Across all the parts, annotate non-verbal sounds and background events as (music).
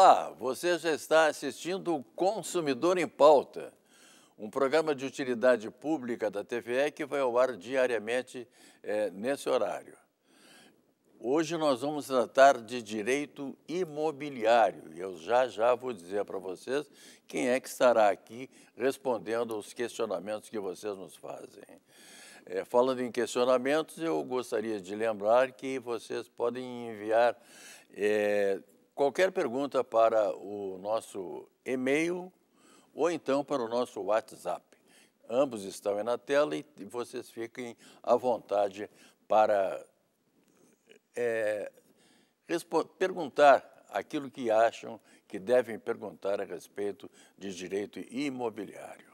Olá, você já está assistindo o Consumidor em Pauta, um programa de utilidade pública da TVE que vai ao ar diariamente é, nesse horário. Hoje nós vamos tratar de direito imobiliário e eu já já vou dizer para vocês quem é que estará aqui respondendo aos questionamentos que vocês nos fazem. É, falando em questionamentos, eu gostaria de lembrar que vocês podem enviar é, qualquer pergunta para o nosso e-mail ou então para o nosso WhatsApp. Ambos estão aí na tela e vocês fiquem à vontade para é, perguntar aquilo que acham que devem perguntar a respeito de direito imobiliário.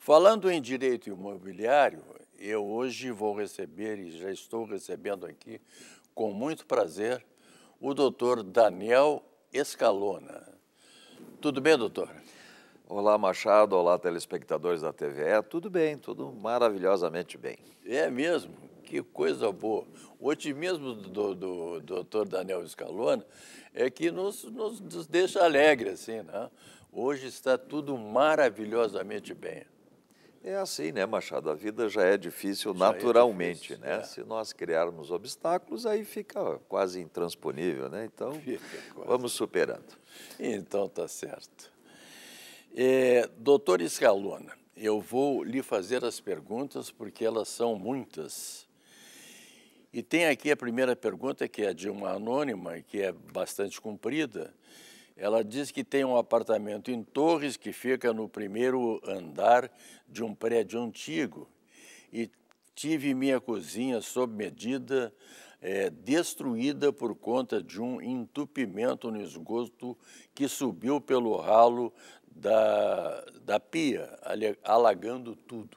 Falando em direito imobiliário, eu hoje vou receber e já estou recebendo aqui com muito prazer o doutor Daniel Escalona. Tudo bem, doutor? Olá, Machado. Olá, telespectadores da TVE. Tudo bem, tudo maravilhosamente bem. É mesmo? Que coisa boa. O otimismo do, do, doutor Daniel Escalona é que nos, nos, nos deixa alegre, assim, né? Hoje está tudo maravilhosamente bem. É assim, né, Machado? A vida já é difícil já é naturalmente, é difícil, né? É. Se nós criarmos obstáculos, aí fica quase intransponível, né? Então, vamos superando. Então, tá certo. É, doutor Escalona, eu vou lhe fazer as perguntas porque elas são muitas. E tem aqui a primeira pergunta, que é de uma anônima, que é bastante comprida ela diz que tem um apartamento em Torres que fica no primeiro andar de um prédio antigo e tive minha cozinha sob medida é, destruída por conta de um entupimento no esgoto que subiu pelo ralo da, da pia, alagando tudo.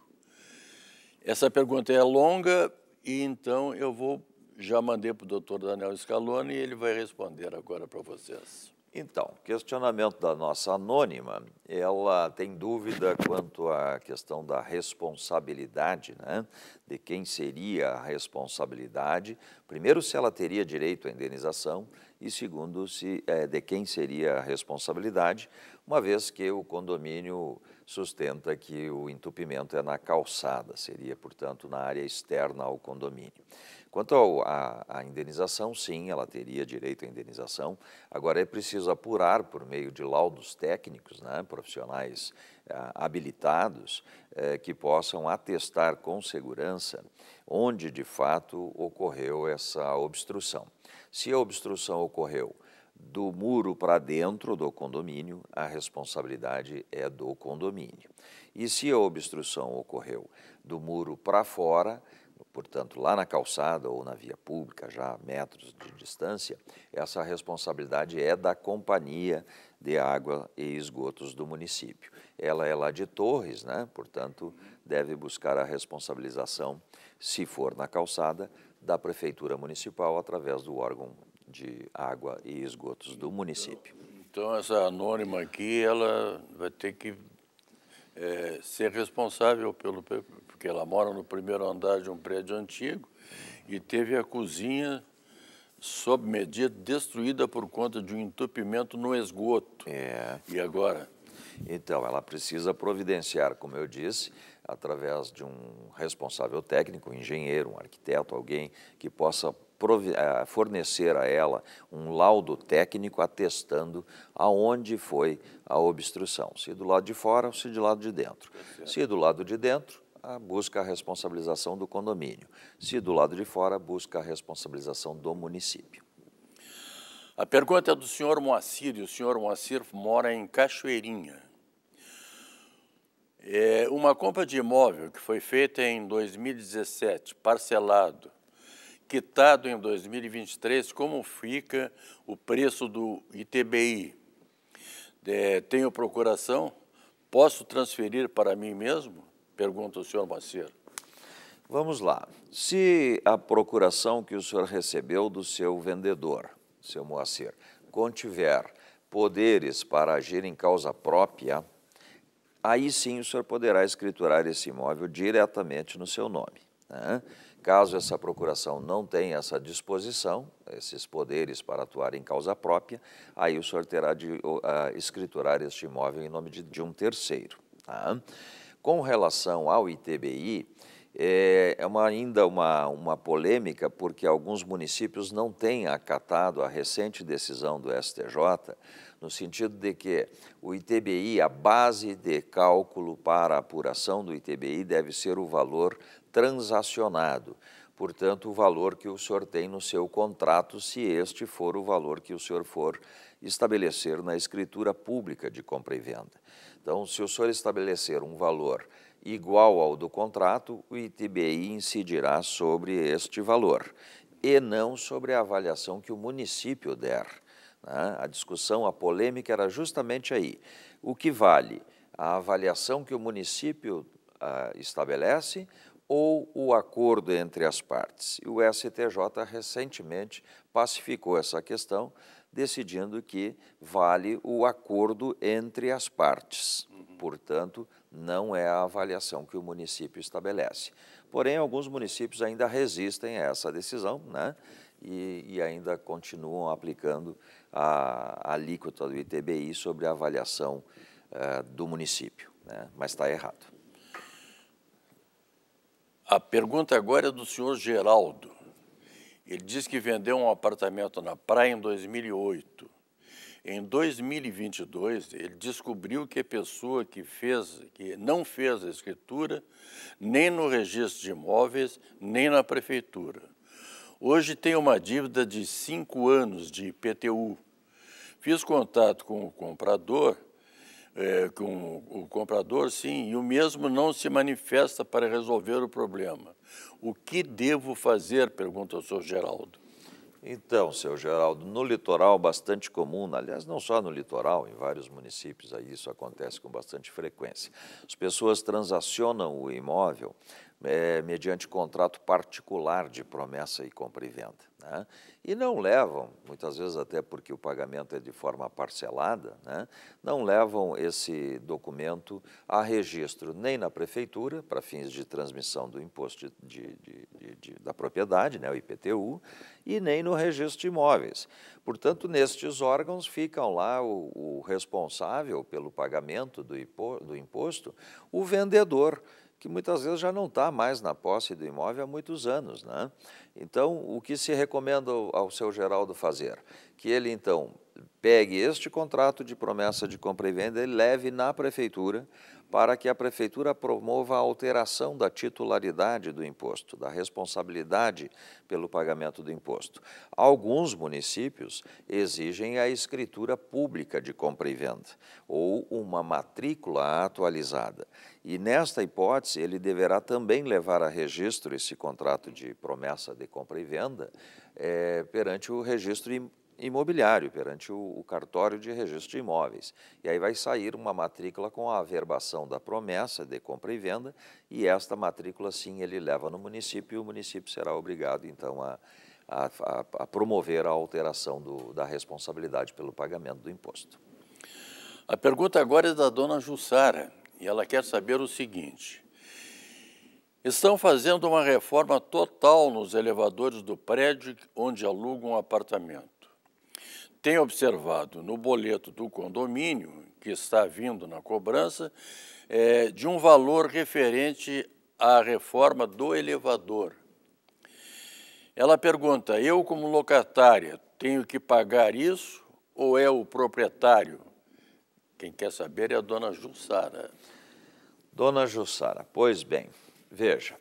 Essa pergunta é longa e então eu vou já mandei para o doutor Daniel Scaloni e ele vai responder agora para vocês. Então, questionamento da nossa anônima, ela tem dúvida quanto à questão da responsabilidade, né? De quem seria a responsabilidade? Primeiro, se ela teria direito à indenização e segundo, se é, de quem seria a responsabilidade, uma vez que o condomínio sustenta que o entupimento é na calçada, seria portanto na área externa ao condomínio. Quanto à indenização, sim, ela teria direito à indenização. Agora é preciso apurar por meio de laudos técnicos, né, profissionais ah, habilitados eh, que possam atestar com segurança onde de fato ocorreu essa obstrução. Se a obstrução ocorreu do muro para dentro do condomínio, a responsabilidade é do condomínio. E se a obstrução ocorreu do muro para fora, portanto, lá na calçada ou na via pública, já a metros de distância, essa responsabilidade é da companhia de água e esgotos do município. Ela é lá de Torres, né? portanto, deve buscar a responsabilização, se for na calçada, da Prefeitura Municipal através do órgão de água e esgotos do município. Então, essa anônima aqui, ela vai ter que é, ser responsável pelo porque ela mora no primeiro andar de um prédio antigo e teve a cozinha sob medida destruída por conta de um entupimento no esgoto. É. E agora? Então, ela precisa providenciar, como eu disse, através de um responsável técnico, um engenheiro, um arquiteto, alguém que possa eh, fornecer a ela um laudo técnico atestando aonde foi a obstrução, se do lado de fora ou se do lado de dentro. Se do lado de dentro, busca a responsabilização do condomínio. Se do lado de fora, busca a responsabilização do município. A pergunta é do senhor Moacir, e o senhor Moacir mora em Cachoeirinha. É uma compra de imóvel que foi feita em 2017, parcelado, quitado em 2023, como fica o preço do ITBI? É, tenho procuração? Posso transferir para mim mesmo? Pergunta o senhor Maceiro. Vamos lá. Se a procuração que o senhor recebeu do seu vendedor, seu Moacir, contiver poderes para agir em causa própria, aí sim o senhor poderá escriturar esse imóvel diretamente no seu nome. Né? Caso essa procuração não tenha essa disposição, esses poderes para atuar em causa própria, aí o senhor terá de uh, escriturar este imóvel em nome de, de um terceiro. Tá? Com relação ao ITBI, é, é uma, ainda uma, uma polêmica, porque alguns municípios não têm acatado a recente decisão do STJ, no sentido de que o ITBI, a base de cálculo para a apuração do ITBI deve ser o valor transacionado. Portanto, o valor que o senhor tem no seu contrato, se este for o valor que o senhor for estabelecer na escritura pública de compra e venda. Então, se o senhor estabelecer um valor igual ao do contrato, o ITBI incidirá sobre este valor e não sobre a avaliação que o município der. Né? A discussão, a polêmica era justamente aí. O que vale? A avaliação que o município ah, estabelece ou o acordo entre as partes. E o STJ recentemente pacificou essa questão, decidindo que vale o acordo entre as partes. Uhum. Portanto, não é a avaliação que o município estabelece. Porém, alguns municípios ainda resistem a essa decisão, né? E, e, ainda continuam aplicando a, a, alíquota do ITBI sobre a avaliação uh, do município, né? mas está errado. A pergunta agora é do senhor Geraldo. Ele diz que vendeu um apartamento na praia em 2008. Em 2022, ele descobriu que a pessoa que fez, que não fez a escritura, nem no registro de imóveis, nem na prefeitura. Hoje tem uma dívida de cinco anos de IPTU. Fiz contato com o comprador é, com o comprador, sim, e o mesmo não se manifesta para resolver o problema. O que devo fazer? Pergunta o senhor Geraldo. Então, seu Geraldo, no litoral bastante comum, aliás, não só no litoral, em vários municípios aí isso acontece com bastante frequência. As pessoas transacionam o imóvel é, mediante contrato particular de promessa e compra e venda. Né? E não levam, muitas vezes até porque o pagamento é de forma parcelada, né? não levam esse documento a registro nem na prefeitura, para fins de transmissão do imposto de, de, de, da propriedade, né? o IPTU, e nem no registro de imóveis. Portanto, nestes órgãos ficam lá o, o responsável pelo pagamento do, do imposto, o vendedor que muitas vezes já não está mais na posse do imóvel há muitos anos. Né? Então, o que se recomenda ao seu Geraldo fazer? Que ele, então, pegue este contrato de promessa de compra e venda e leve na prefeitura para que a prefeitura promova a alteração da titularidade do imposto, da responsabilidade pelo pagamento do imposto. Alguns municípios exigem a escritura pública de compra e venda ou uma matrícula atualizada. E nesta hipótese, ele deverá também levar a registro esse contrato de promessa de compra e venda é, perante o registro imobiliário, perante o, o, cartório de registro de imóveis. E aí vai sair uma matrícula com a averbação da promessa de compra e venda, e esta matrícula, sim, ele leva no município e o município será obrigado, então, a, a, a promover a alteração do, da responsabilidade pelo pagamento do imposto. A pergunta agora é da dona Jussara. E ela quer saber o seguinte: estão fazendo uma reforma total nos elevadores do prédio onde alugam um apartamento. Tem observado no boleto do condomínio, que está vindo na cobrança, é, de um valor referente à reforma do elevador. Ela pergunta: eu, como locatária, tenho que pagar isso ou é o proprietário? Quem quer saber é a dona Jussara. Dona Jussara, pois bem, veja,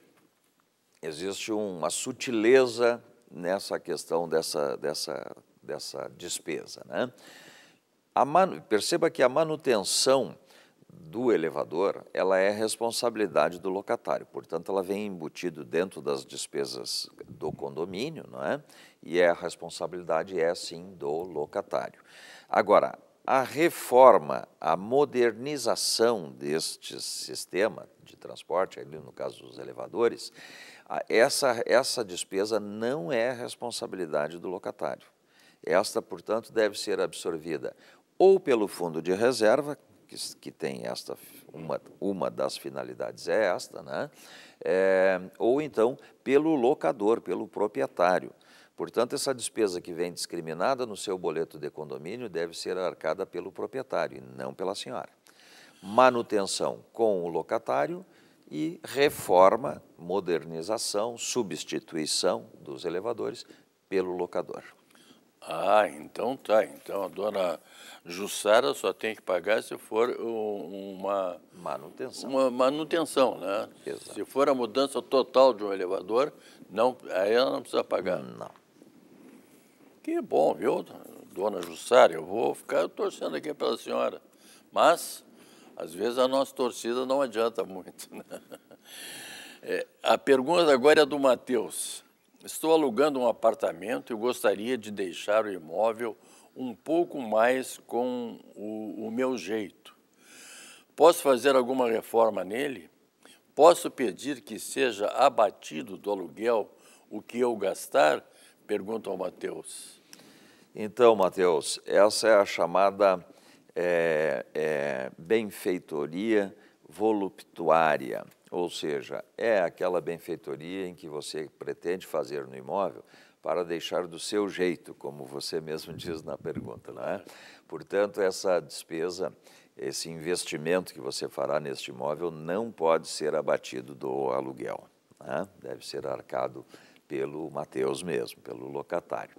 existe uma sutileza nessa questão dessa, dessa, dessa despesa. Né? Man... Perceba que a manutenção do elevador, ela é responsabilidade do locatário, portanto ela vem embutido dentro das despesas do condomínio, não é? E é a responsabilidade é sim do locatário. Agora, a reforma, a modernização deste sistema de transporte, ali no caso dos elevadores, essa, essa despesa não é responsabilidade do locatário. Esta, portanto, deve ser absorvida ou pelo fundo de reserva, que, que tem esta, uma, uma das finalidades é esta, né? É, ou então pelo locador, pelo proprietário. Portanto, essa despesa que vem discriminada no seu boleto de condomínio deve ser arcada pelo proprietário e não pela senhora. Manutenção com o locatário e reforma, modernização, substituição dos elevadores pelo locador. Ah, então tá. Então a dona Jussara só tem que pagar se for uma manutenção. Uma manutenção, né? Exato. Se for a mudança total de um elevador, não, aí ela não precisa pagar. Não. Que é bom, viu, dona Jussara? Eu vou ficar torcendo aqui pela senhora. Mas, às vezes, a nossa torcida não adianta muito. Né? (laughs) É, a pergunta agora é do Matheus. Estou alugando um apartamento e gostaria de deixar o imóvel um pouco mais com o, o meu jeito. Posso fazer alguma reforma nele? Posso pedir que seja abatido do aluguel o que eu gastar? pergunta ao Mateus. Então, Mateus, essa é a chamada é, é, benfeitoria voluptuária, ou seja, é aquela benfeitoria em que você pretende fazer no imóvel para deixar do seu jeito, como você mesmo (laughs) diz na pergunta, não é? Portanto, essa despesa, esse investimento que você fará neste imóvel não pode ser abatido do aluguel, é? deve ser arcado pelo Mateus mesmo, pelo locatário.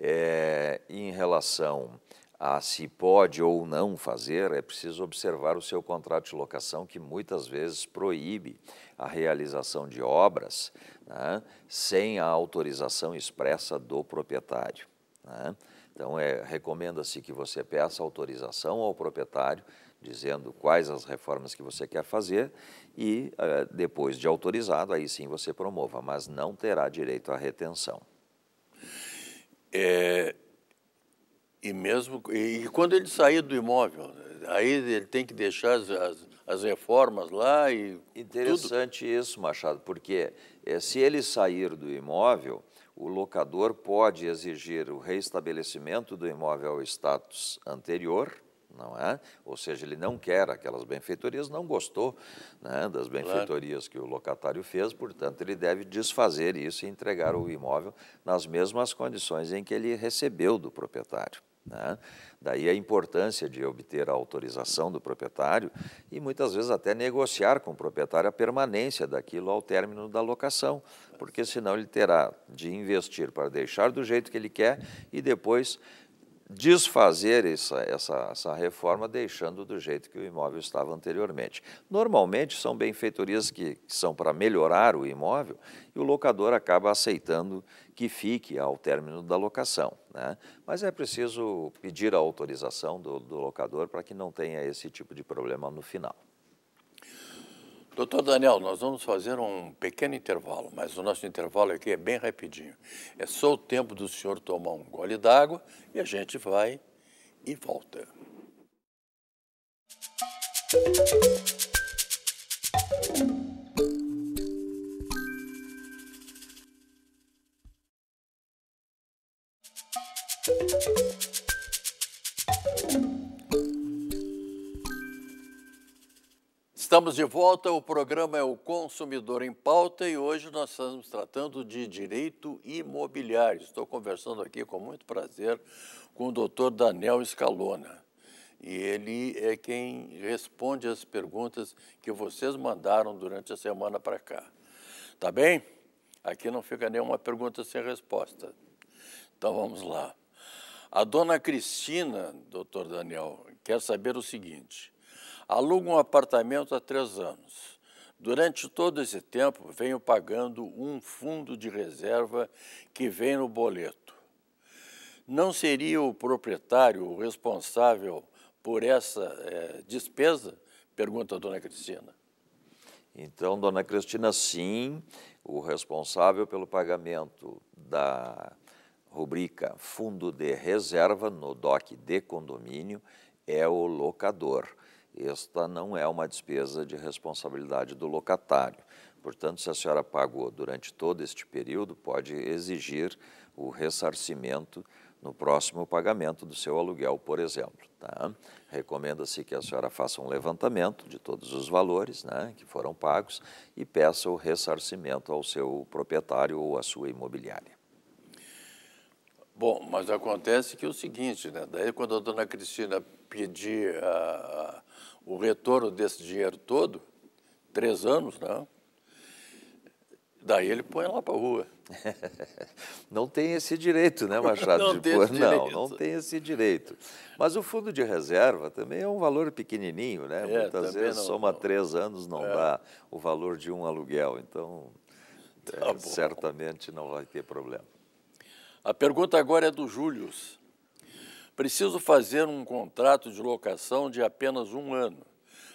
É, em relação a se pode ou não fazer, é preciso observar o seu contrato de locação, que muitas vezes proíbe a realização de obras né, sem a autorização expressa do proprietário. Né. Então, é, recomenda-se que você peça autorização ao proprietário dizendo quais as reformas que você quer fazer e, eh, depois de autorizado, aí sim você promova, mas não terá direito à retenção. É, e mesmo e quando ele sair do imóvel, aí ele tem que deixar as, as, as reformas lá e interessante tudo. isso, Machado, porque é, se ele sair do imóvel, o locador pode exigir o reestabelecimento do imóvel ao status anterior não é? Ou seja, ele não quer aquelas benfeitorias, não gostou né, das benfeitorias claro. que o locatário fez, portanto, ele deve desfazer isso e entregar o imóvel nas mesmas condições em que ele recebeu do proprietário. Né? Daí a importância de obter a autorização do proprietário e muitas vezes até negociar com o proprietário a permanência daquilo ao término da locação, porque senão ele terá de investir para deixar do jeito que ele quer e depois desfazer essa, essa, essa reforma, deixando do jeito que o imóvel estava anteriormente. Normalmente são benfeitorias que, são para melhorar o imóvel e o locador acaba aceitando que fique ao término da locação. Né? Mas é preciso pedir a autorização do, do locador para que não tenha esse tipo de problema no final. Doutor Daniel, nós vamos fazer um pequeno intervalo, mas o nosso intervalo aqui é bem rapidinho. É só o tempo do senhor tomar um gole d'água e a gente vai e volta. Música Estamos de volta, o programa é o Consumidor em Pauta e hoje nós estamos tratando de direito imobiliário. Estou conversando aqui com muito prazer com o doutor Daniel Scalona. E ele é quem responde as perguntas que vocês mandaram durante a semana para cá. Tá bem? Aqui não fica nenhuma pergunta sem resposta. Então vamos lá. A dona Cristina, doutor Daniel, quer saber o seguinte. Alugo um apartamento há três anos. Durante todo esse tempo, venho pagando um fundo de reserva que vem no boleto. Não seria o proprietário o responsável por essa é, despesa? Pergunta a dona Cristina. Então, dona Cristina, sim, o responsável pelo pagamento da rubrica Fundo de Reserva no DOC de Condomínio é o locador esta não é uma despesa de responsabilidade do locatário. Portanto, se a senhora pagou durante todo este período, pode exigir o ressarcimento no próximo pagamento do seu aluguel, por exemplo. Tá? Recomenda-se que a senhora faça um levantamento de todos os valores né, que foram pagos e peça o ressarcimento ao seu proprietário ou à sua imobiliária. Bom, mas acontece que é o seguinte, né? daí quando a dona Cristina pedir a, o retorno desse dinheiro todo, três anos, não. Né? Daí ele põe lá para a rua. (laughs) não tem esse direito, né, Machado? (laughs) não, de tem pôr? Esse não, não tem esse direito. Mas o fundo de reserva também é um valor pequenininho, né? É, Muitas vezes não, soma não. três anos não é. dá o valor de um aluguel. Então, (laughs) tá é, certamente não vai ter problema. A pergunta agora é do Július. Preciso fazer um contrato de locação de apenas um ano,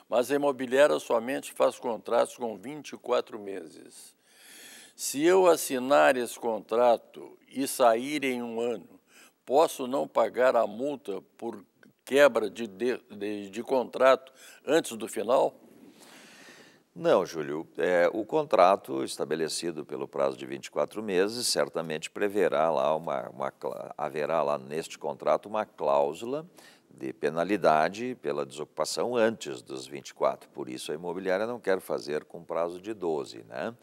mas a imobiliária somente faz contratos com 24 meses. Se eu assinar esse contrato e sair em um ano, posso não pagar a multa por quebra de, de, de, de contrato antes do final? Não, Júlio. É, o contrato estabelecido pelo prazo de 24 meses certamente preverá lá uma, uma haverá lá neste contrato uma cláusula de penalidade pela desocupação antes dos 24, por isso a imobiliária não quer fazer com prazo de 12. Né?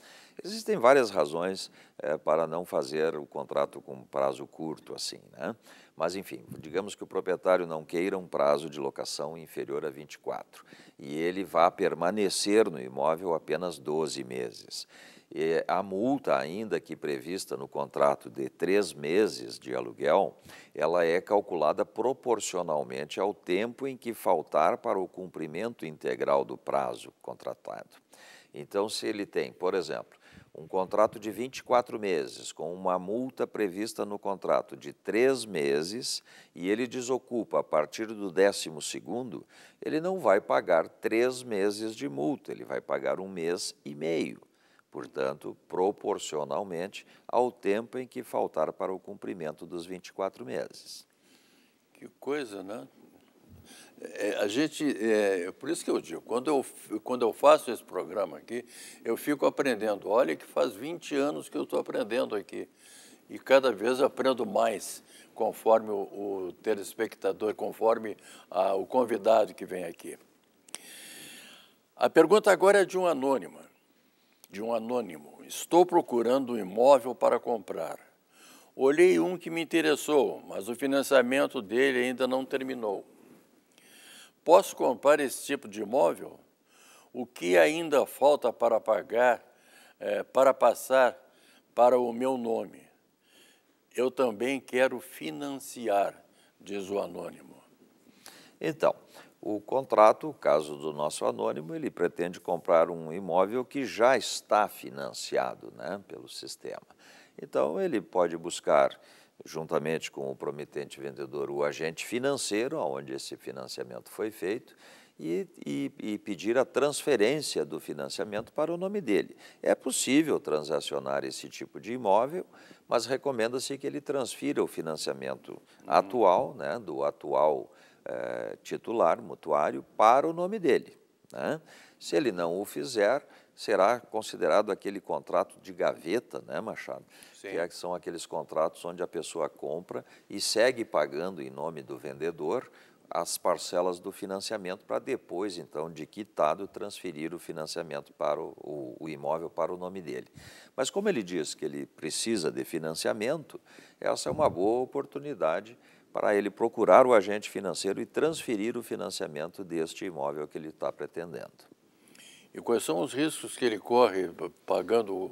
Existem várias razões é, para não fazer o contrato com prazo curto assim, né? Mas, enfim, digamos que o proprietário não queira um prazo de locação inferior a 24 e ele vá permanecer no imóvel apenas 12 meses. E a multa, ainda que prevista no contrato de três meses de aluguel, ela é calculada proporcionalmente ao tempo em que faltar para o cumprimento integral do prazo contratado. Então, se ele tem, por exemplo, um contrato de 24 meses, com uma multa prevista no contrato de três meses, e ele desocupa a partir do 12, ele não vai pagar três meses de multa, ele vai pagar um mês e meio portanto, proporcionalmente ao tempo em que faltar para o cumprimento dos 24 meses. Que coisa, né? É, a gente, é, é, por isso que eu digo, quando eu, quando eu faço esse programa aqui, eu fico aprendendo. Olha que faz 20 anos que eu estou aprendendo aqui. E cada vez aprendo mais, conforme o, o telespectador, conforme a, o convidado que vem aqui. A pergunta agora é de um anônimo de um anônimo. Estou procurando um imóvel para comprar. Olhei um que me interessou, mas o financiamento dele ainda não terminou. Posso comprar esse tipo de imóvel? O que ainda falta para pagar, é, para passar para o meu nome? Eu também quero financiar, diz o anônimo. Então, o contrato, caso do nosso anônimo, ele pretende comprar um imóvel que já está financiado né, pelo sistema. Então, ele pode buscar, juntamente com o promitente vendedor, o agente financeiro, onde esse financiamento foi feito, e, e, e, pedir a transferência do financiamento para o nome dele. É possível transacionar esse tipo de imóvel, mas recomenda-se que ele transfira o financiamento uhum. atual, né, do atual eh, titular, mutuário, para o nome dele. Né? Se ele não o fizer, será considerado aquele contrato de gaveta, né, Machado? Sim. Que, que é, são aqueles contratos onde a pessoa compra e segue pagando em nome do vendedor as parcelas do financiamento para depois, então, de quitado, transferir o financiamento para o, o, o, imóvel para o nome dele. Mas como ele diz que ele precisa de financiamento, essa é uma boa oportunidade para ele procurar o agente financeiro e transferir o financiamento deste imóvel que ele está pretendendo. E quais são os riscos que ele corre pagando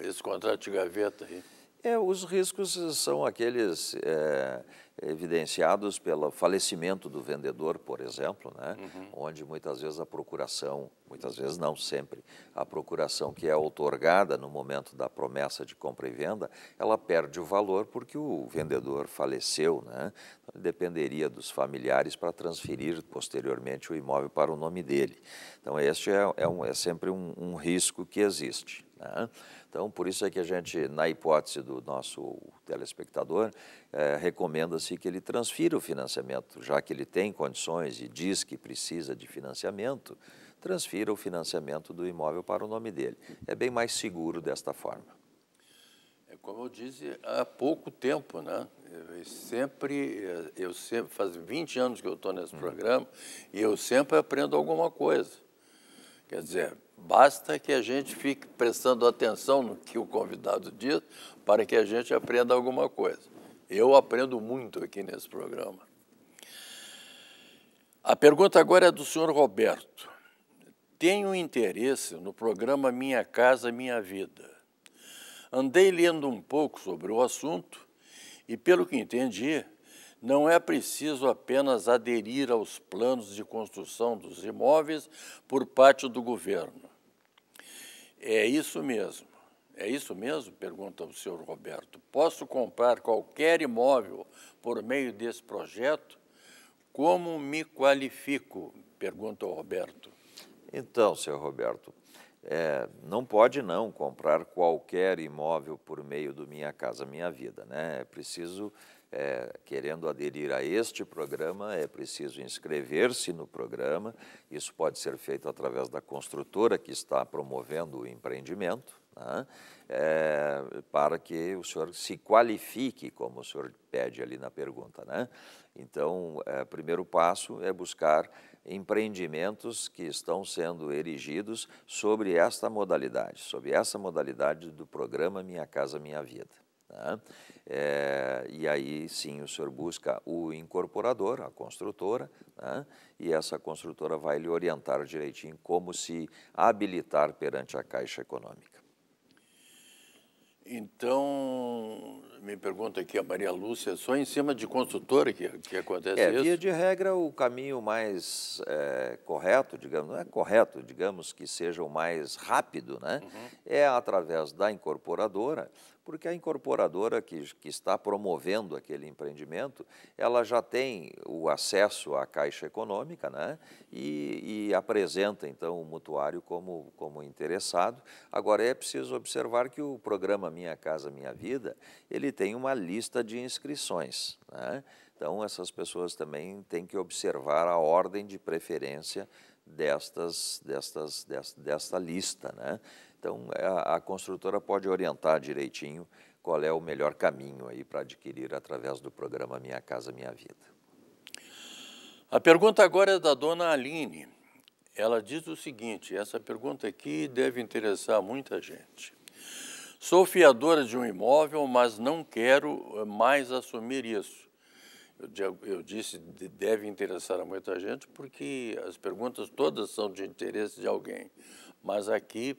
esse contrato de gaveta aí? É, os riscos são aqueles é, evidenciados pelo falecimento do vendedor, por exemplo, né? Uhum. onde muitas vezes a procuração, muitas vezes não sempre, a procuração que é otorgada no momento da promessa de compra e venda, ela perde o valor porque o vendedor faleceu. Né? Então, dependeria dos familiares para transferir posteriormente o imóvel para o nome dele. Então, este é, é, um, é sempre um, um risco que existe. Né? Então, por isso é que a gente, na hipótese do nosso telespectador, é, recomenda-se que ele transfira o financiamento, já que ele tem condições e diz que precisa de financiamento, transfira o financiamento do imóvel para o nome dele. É bem mais seguro desta forma. É como eu disse, há pouco tempo, né? Eu sempre, eu sempre, faz 20 anos que eu estou nesse hum. programa e eu sempre aprendo alguma coisa. Quer dizer, Basta que a gente fique prestando atenção no que o convidado diz para que a gente aprenda alguma coisa. Eu aprendo muito aqui nesse programa. A pergunta agora é do senhor Roberto. Tenho interesse no programa Minha Casa Minha Vida. Andei lendo um pouco sobre o assunto e, pelo que entendi, não é preciso apenas aderir aos planos de construção dos imóveis por parte do governo. É isso mesmo. É isso mesmo? Pergunta o senhor Roberto. Posso comprar qualquer imóvel por meio desse projeto? Como me qualifico? Pergunta o Roberto. Então, senhor Roberto, é, não pode não comprar qualquer imóvel por meio do Minha Casa Minha Vida, né? É preciso é, querendo aderir a este programa, é preciso inscrever-se no programa. Isso pode ser feito através da construtora que está promovendo o empreendimento, né? é, para que o senhor se qualifique, como o senhor pede ali na pergunta. Né? Então, o é, primeiro passo é buscar empreendimentos que estão sendo erigidos sobre esta modalidade, sobre essa modalidade do programa Minha Casa Minha Vida. Né? É, e aí sim o senhor busca o incorporador, a construtora, né? e essa construtora vai lhe orientar direitinho como se habilitar perante a Caixa Econômica. Então, me pergunta aqui a Maria Lúcia, é só em cima de construtora que, que acontece é, isso? Via de regra, o caminho mais é, correto, digamos, não é correto, digamos que seja o mais rápido, né? Uhum. É através da incorporadora, porque a incorporadora que, que está promovendo aquele empreendimento, ela já tem o acesso à Caixa Econômica né? e, e apresenta, então, o mutuário como, como interessado. Agora, é preciso observar que o programa Minha Casa Minha Vida, ele tem uma lista de inscrições. Né? Então, essas pessoas também têm que observar a ordem de preferência destas, destas, desta, desta lista. Né? Então, a, é, a, construtora pode orientar direitinho qual é o melhor caminho aí para adquirir através do programa Minha Casa Minha Vida. A pergunta agora é da dona Aline. Ela diz o seguinte: essa pergunta aqui deve interessar muita gente. Sou fiadora de um imóvel, mas não quero eh, mais assumir isso eu disse, deve interessar a muita gente, porque as perguntas todas são de interesse de alguém. Mas aqui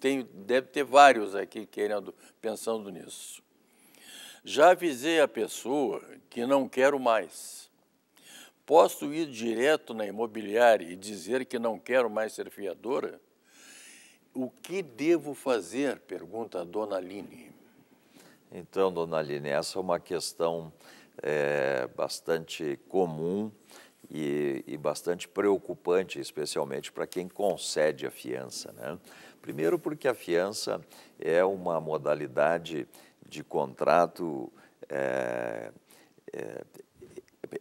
tem, deve ter vários aqui querendo, pensando nisso. Já avisei a pessoa que não quero mais. Posso ir direto na imobiliária e dizer que não quero mais ser fiadora? O que devo fazer? Pergunta a dona Aline. Então, dona Aline, essa é uma questão é, bastante comum e, e bastante preocupante, especialmente para quem concede a fiança. Né? Primeiro, porque a fiança é uma modalidade de contrato é, é,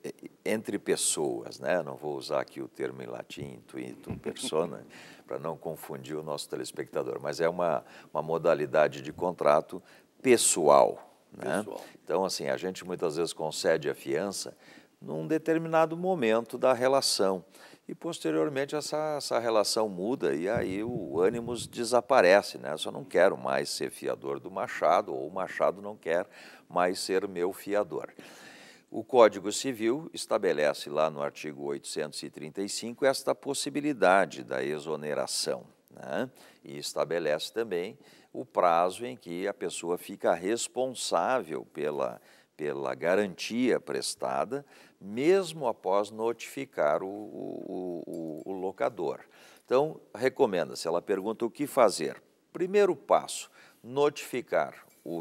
é entre pessoas, né? não vou usar aqui o termo em latim, intuito, persona, (laughs) para não confundir o nosso telespectador, mas é uma, uma modalidade de contrato pessoal, né? Então, assim, a gente muitas vezes concede a fiança num determinado momento da relação. E posteriormente essa, essa relação muda e aí o ânimo desaparece, né? Eu só não quero mais ser fiador do Machado, ou o Machado não quer mais ser meu fiador. O Código Civil estabelece lá no artigo 835 esta possibilidade da exoneração. Né? E estabelece também o prazo em que a pessoa fica responsável pela, pela garantia prestada, mesmo após notificar o, o, o, o locador. Então, recomenda-se, ela pergunta o que fazer. Primeiro passo, notificar o,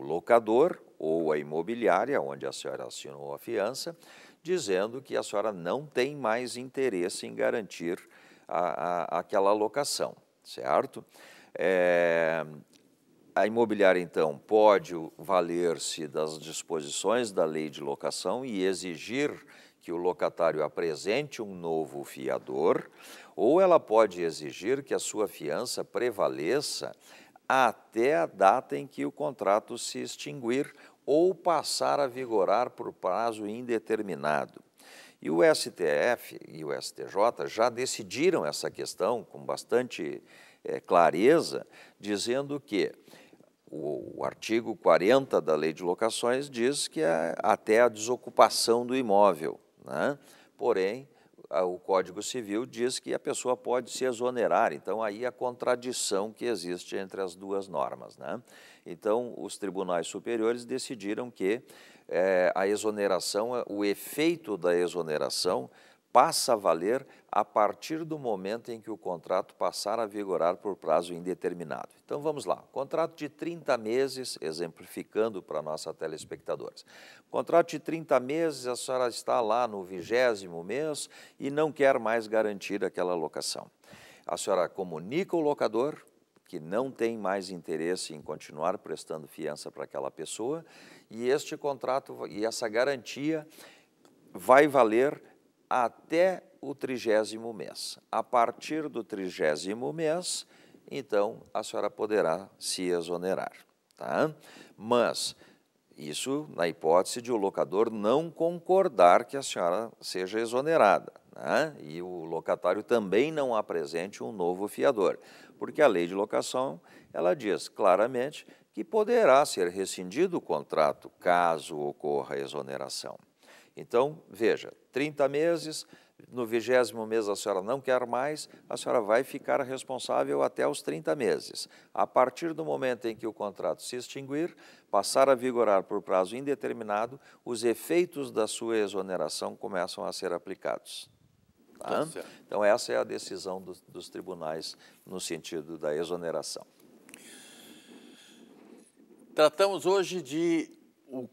locador ou a imobiliária onde a senhora assinou a fiança, dizendo que a senhora não tem mais interesse em garantir a, a, aquela locação, certo? É, a imobiliária, então, pode valer-se das disposições da lei de locação e exigir que o locatário apresente um novo fiador, ou ela pode exigir que a sua fiança prevaleça até a data em que o contrato se extinguir ou passar a vigorar por prazo indeterminado. E o STF e o STJ já decidiram essa questão com bastante é, clareza, dizendo que o, o, artigo 40 da Lei de Locações diz que é até a desocupação do imóvel, né? porém, o Código Civil diz que a pessoa pode se exonerar, então aí a contradição que existe entre as duas normas. Né? Então, os tribunais superiores decidiram que é, a exoneração, é, o efeito da exoneração passa a valer a partir do momento em que o contrato passar a vigorar por prazo indeterminado. Então vamos lá, contrato de 30 meses, exemplificando para nossa telespectadora. Contrato de 30 meses, a senhora está lá no vigésimo mês e não quer mais garantir aquela locação. A senhora comunica o locador que não tem mais interesse em continuar prestando fiança para aquela pessoa e este contrato e essa garantia vai valer até o trigésimo mês. A partir do trigésimo mês, então a senhora poderá se exonerar. Tá? Mas isso na hipótese de o locador não concordar que a senhora seja exonerada. Né? E o locatário também não apresente um novo fiador, porque a lei de locação ela diz claramente que poderá ser rescindido o contrato caso ocorra a exoneração. Então, veja, 30 meses, no vigésimo mês a senhora não quer mais, a senhora vai ficar responsável até os 30 meses. A partir do momento em que o contrato se extinguir, passar a vigorar por prazo indeterminado, os efeitos da sua exoneração começam a ser aplicados. Tá? tá então, essa é a decisão dos tribunais no sentido da exoneração. Tratamos hoje de. O,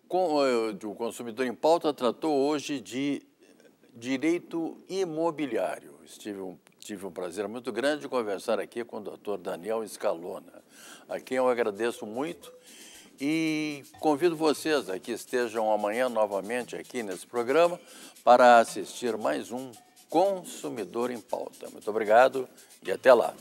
eh, o Consumidor em Pauta tratou hoje de direito imobiliário. Estive um, tive um prazer muito grande de conversar aqui com o doutor Daniel Escalona, a quem eu agradeço muito. E convido vocês a que estejam amanhã novamente aqui nesse programa para assistir mais um Consumidor em Pauta. Muito obrigado e até lá.